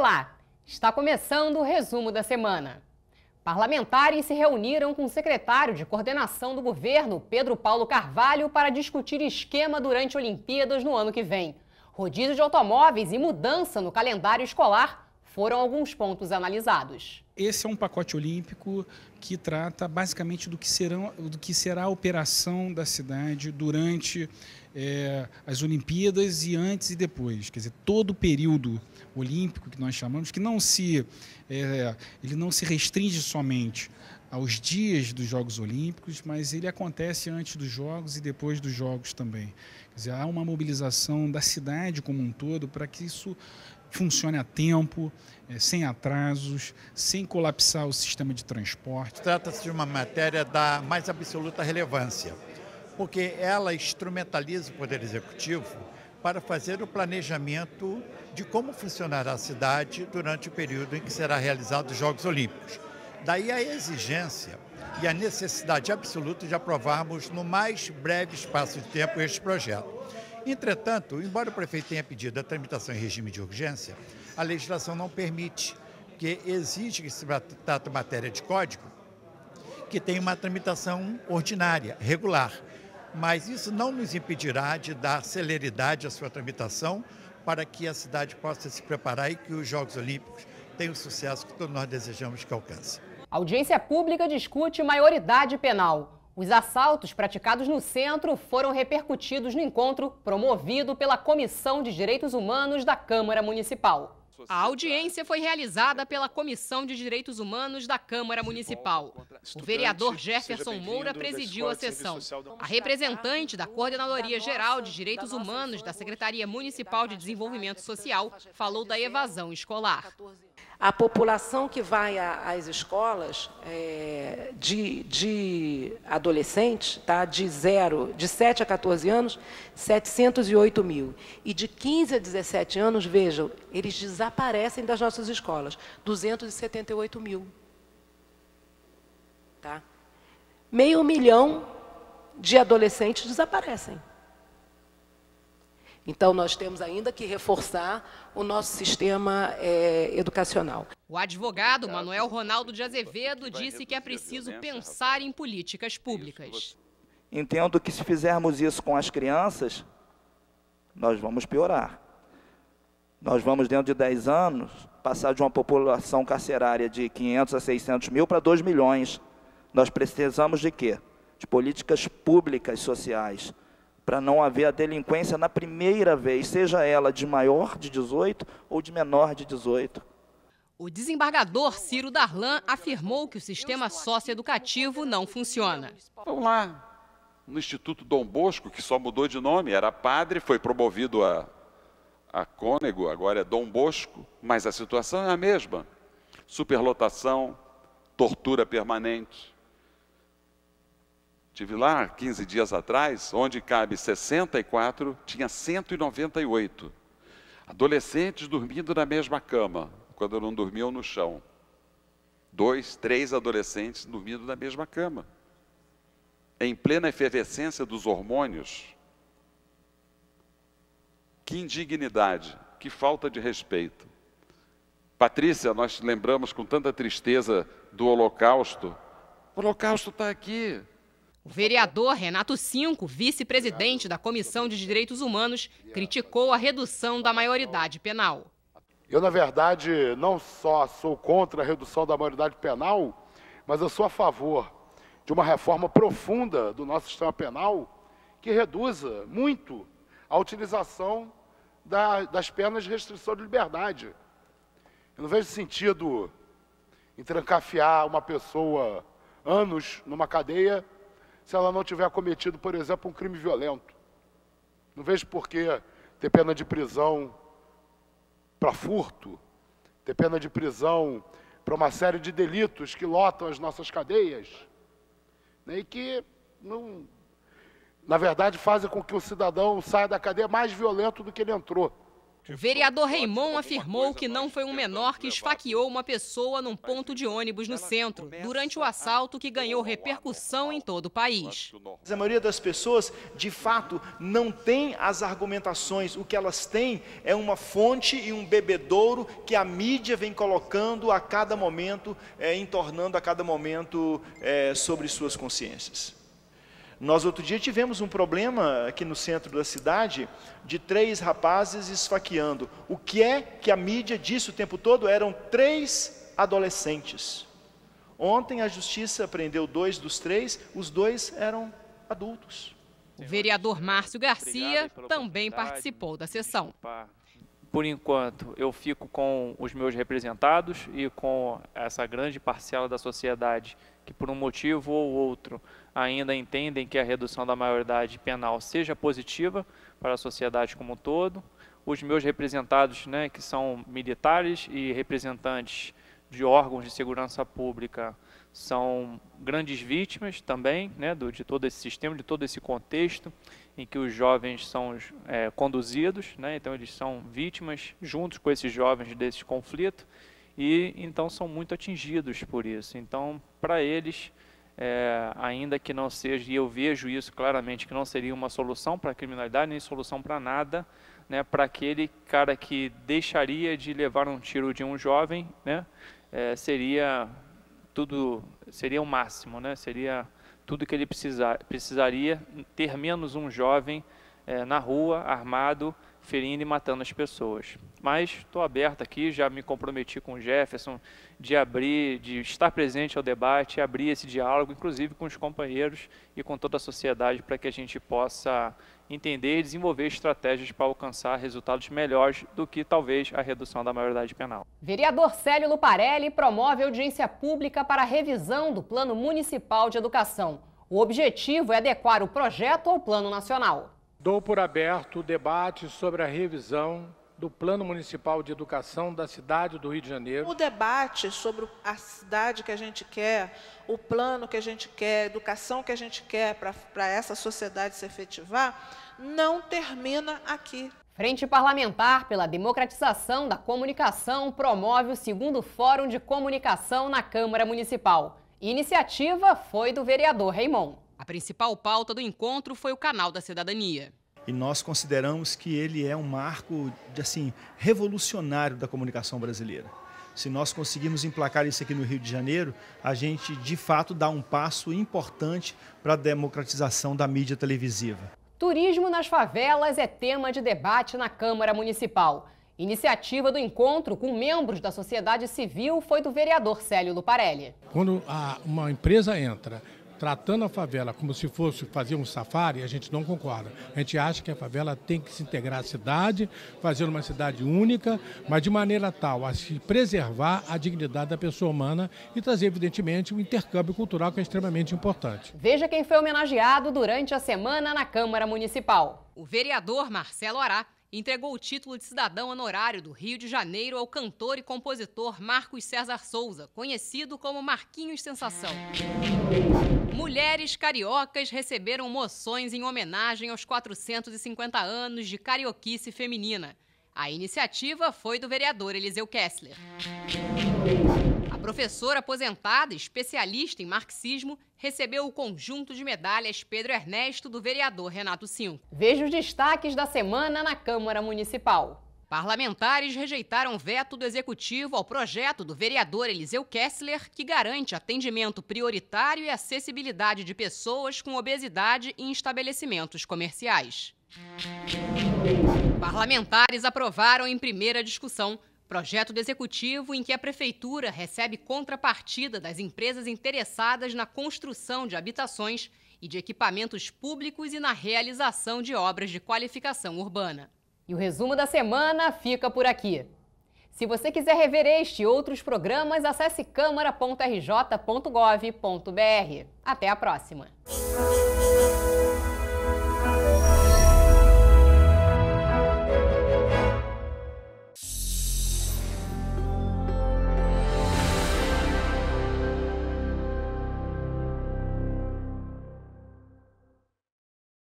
Olá! Está começando o resumo da semana. Parlamentares se reuniram com o secretário de coordenação do governo, Pedro Paulo Carvalho, para discutir esquema durante Olimpíadas no ano que vem. Rodízio de automóveis e mudança no calendário escolar foram alguns pontos analisados. Esse é um pacote olímpico que trata basicamente do que, serão, do que será a operação da cidade durante é, as Olimpíadas e antes e depois. Quer dizer, todo o período olímpico que nós chamamos, que não se é, ele não se restringe somente aos dias dos Jogos Olímpicos, mas ele acontece antes dos Jogos e depois dos Jogos também. Quer dizer, há uma mobilização da cidade como um todo para que isso funcione a tempo, é, sem atrasos, sem colapsar o sistema de transporte. Trata-se de uma matéria da mais absoluta relevância, porque ela instrumentaliza o Poder Executivo para fazer o planejamento de como funcionará a cidade durante o período em que será realizados os Jogos Olímpicos. Daí a exigência e a necessidade absoluta de aprovarmos no mais breve espaço de tempo este projeto. Entretanto, embora o prefeito tenha pedido a tramitação em regime de urgência, a legislação não permite, porque exige que se trate matéria de código que tenha uma tramitação ordinária, regular mas isso não nos impedirá de dar celeridade à sua tramitação para que a cidade possa se preparar e que os Jogos Olímpicos tenham o sucesso que todos nós desejamos que alcance. A audiência pública discute maioridade penal. Os assaltos praticados no centro foram repercutidos no encontro promovido pela Comissão de Direitos Humanos da Câmara Municipal. A audiência foi realizada pela Comissão de Direitos Humanos da Câmara Municipal. O vereador Jefferson Moura presidiu a sessão. A representante da Coordenadoria Geral de Direitos Humanos da Secretaria Municipal de Desenvolvimento Social falou da evasão escolar. A população que vai às escolas é, de, de adolescente, tá? de, zero, de 7 a 14 anos, 708 mil. E de 15 a 17 anos, vejam, eles desaparecem das nossas escolas, 278 mil. Tá? Meio milhão de adolescentes desaparecem. Então, nós temos ainda que reforçar o nosso sistema é, educacional. O advogado Manuel Ronaldo de Azevedo disse que é preciso pensar em políticas é públicas. Entendo que se fizermos isso com as crianças, nós vamos piorar. Nós vamos, dentro de 10 anos, passar de uma população carcerária de 500 a 600 mil para 2 milhões. Nós precisamos de quê? De políticas públicas sociais para não haver a delinquência na primeira vez, seja ela de maior de 18 ou de menor de 18. O desembargador Ciro Darlan afirmou que o sistema socioeducativo não funciona. Vamos lá. No Instituto Dom Bosco, que só mudou de nome, era padre, foi promovido a, a cônego, agora é Dom Bosco, mas a situação é a mesma. Superlotação, tortura permanente, Tive lá 15 dias atrás, onde cabe 64, tinha 198. Adolescentes dormindo na mesma cama, quando não dormiam no chão. Dois, três adolescentes dormindo na mesma cama. Em plena efervescência dos hormônios. Que indignidade, que falta de respeito. Patrícia, nós lembramos com tanta tristeza do Holocausto. O Holocausto está aqui, o vereador Renato Cinco, vice-presidente da Comissão de Direitos Humanos, criticou a redução da maioridade penal. Eu, na verdade, não só sou contra a redução da maioridade penal, mas eu sou a favor de uma reforma profunda do nosso sistema penal que reduza muito a utilização da, das penas de restrição de liberdade. Eu não vejo sentido em trancafiar uma pessoa anos numa cadeia se ela não tiver cometido, por exemplo, um crime violento. Não vejo por que ter pena de prisão para furto, ter pena de prisão para uma série de delitos que lotam as nossas cadeias, né, e que, não, na verdade, fazem com que o cidadão saia da cadeia mais violento do que ele entrou. O tipo, vereador Reimon afirmou que não foi um menor que esfaqueou uma pessoa num ponto de ônibus no centro, durante o assalto que ganhou repercussão em todo o país. A maioria das pessoas, de fato, não tem as argumentações. O que elas têm é uma fonte e um bebedouro que a mídia vem colocando a cada momento, é, entornando a cada momento é, sobre suas consciências. Nós outro dia tivemos um problema aqui no centro da cidade de três rapazes esfaqueando. O que é que a mídia disse o tempo todo? Eram três adolescentes. Ontem a justiça prendeu dois dos três, os dois eram adultos. O vereador Márcio Garcia também participou da sessão. Por enquanto, eu fico com os meus representados e com essa grande parcela da sociedade que por um motivo ou outro ainda entendem que a redução da maioridade penal seja positiva para a sociedade como um todo. Os meus representados, né, que são militares e representantes de órgãos de segurança pública, são grandes vítimas também né, do, de todo esse sistema, de todo esse contexto em que os jovens são é, conduzidos, né, então eles são vítimas juntos com esses jovens desse conflito e então são muito atingidos por isso. Então, para eles, é, ainda que não seja, e eu vejo isso claramente, que não seria uma solução para a criminalidade, nem solução para nada, né, para aquele cara que deixaria de levar um tiro de um jovem, né, é, seria tudo, seria o máximo, né, seria tudo que ele precisar, precisaria, ter menos um jovem é, na rua, armado, ferindo e matando as pessoas. Mas estou aberto aqui, já me comprometi com o Jefferson de abrir, de estar presente ao debate, abrir esse diálogo, inclusive com os companheiros e com toda a sociedade, para que a gente possa entender e desenvolver estratégias para alcançar resultados melhores do que talvez a redução da maioridade penal. Vereador Célio Luparelli promove audiência pública para a revisão do Plano Municipal de Educação. O objetivo é adequar o projeto ao Plano Nacional. Dou por aberto o debate sobre a revisão do Plano Municipal de Educação da cidade do Rio de Janeiro. O debate sobre a cidade que a gente quer, o plano que a gente quer, a educação que a gente quer para essa sociedade se efetivar, não termina aqui. Frente Parlamentar pela Democratização da Comunicação promove o segundo Fórum de Comunicação na Câmara Municipal. Iniciativa foi do vereador Raimond principal pauta do encontro foi o Canal da Cidadania. E nós consideramos que ele é um marco de, assim, revolucionário da comunicação brasileira. Se nós conseguirmos emplacar isso aqui no Rio de Janeiro, a gente de fato dá um passo importante para a democratização da mídia televisiva. Turismo nas favelas é tema de debate na Câmara Municipal. Iniciativa do encontro com membros da sociedade civil foi do vereador Célio Luparelli. Quando uma empresa entra tratando a favela como se fosse fazer um safari, a gente não concorda. A gente acha que a favela tem que se integrar à cidade, fazer uma cidade única, mas de maneira tal a se preservar a dignidade da pessoa humana e trazer, evidentemente, o um intercâmbio cultural que é extremamente importante. Veja quem foi homenageado durante a semana na Câmara Municipal. O vereador Marcelo Ará entregou o título de cidadão honorário do Rio de Janeiro ao cantor e compositor Marcos César Souza, conhecido como Marquinhos Sensação. Mulheres cariocas receberam moções em homenagem aos 450 anos de carioquice feminina. A iniciativa foi do vereador Eliseu Kessler. Professor aposentado, especialista em marxismo, recebeu o conjunto de medalhas Pedro Ernesto do vereador Renato Cinco. Veja os destaques da semana na Câmara Municipal. Parlamentares rejeitaram veto do executivo ao projeto do vereador Eliseu Kessler, que garante atendimento prioritário e acessibilidade de pessoas com obesidade em estabelecimentos comerciais. Parlamentares aprovaram em primeira discussão Projeto do executivo em que a prefeitura recebe contrapartida das empresas interessadas na construção de habitações e de equipamentos públicos e na realização de obras de qualificação urbana. E o resumo da semana fica por aqui. Se você quiser rever este e outros programas, acesse câmara.rj.gov.br. Até a próxima!